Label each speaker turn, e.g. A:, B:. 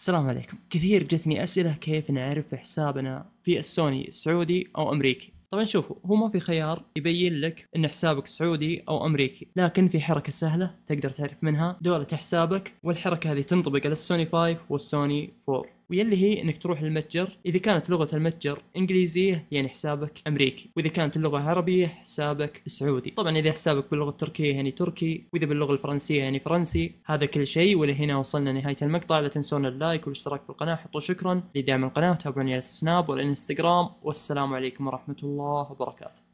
A: السلام عليكم كثير جتني أسئلة كيف نعرف حسابنا في السوني سعودي أو أمريكي طبعا شوفوا هو ما في خيار يبين لك ان حسابك سعودي او امريكي لكن في حركه سهله تقدر تعرف منها دوله حسابك والحركه هذه تنطبق على السوني 5 والسوني 4 ويلي هي انك تروح للمتجر اذا كانت لغه المتجر انجليزيه يعني حسابك امريكي واذا كانت اللغه عربيه حسابك سعودي طبعا اذا حسابك باللغه التركيه يعني تركي واذا باللغه الفرنسيه يعني فرنسي هذا كل شيء ولهنا وصلنا نهايه المقطع لا تنسون اللايك والاشتراك بالقناه حطوا شكرا لدعم القناه تابعوني على السناب والانستغرام والسلام
B: عليكم ورحمه الله وبركاته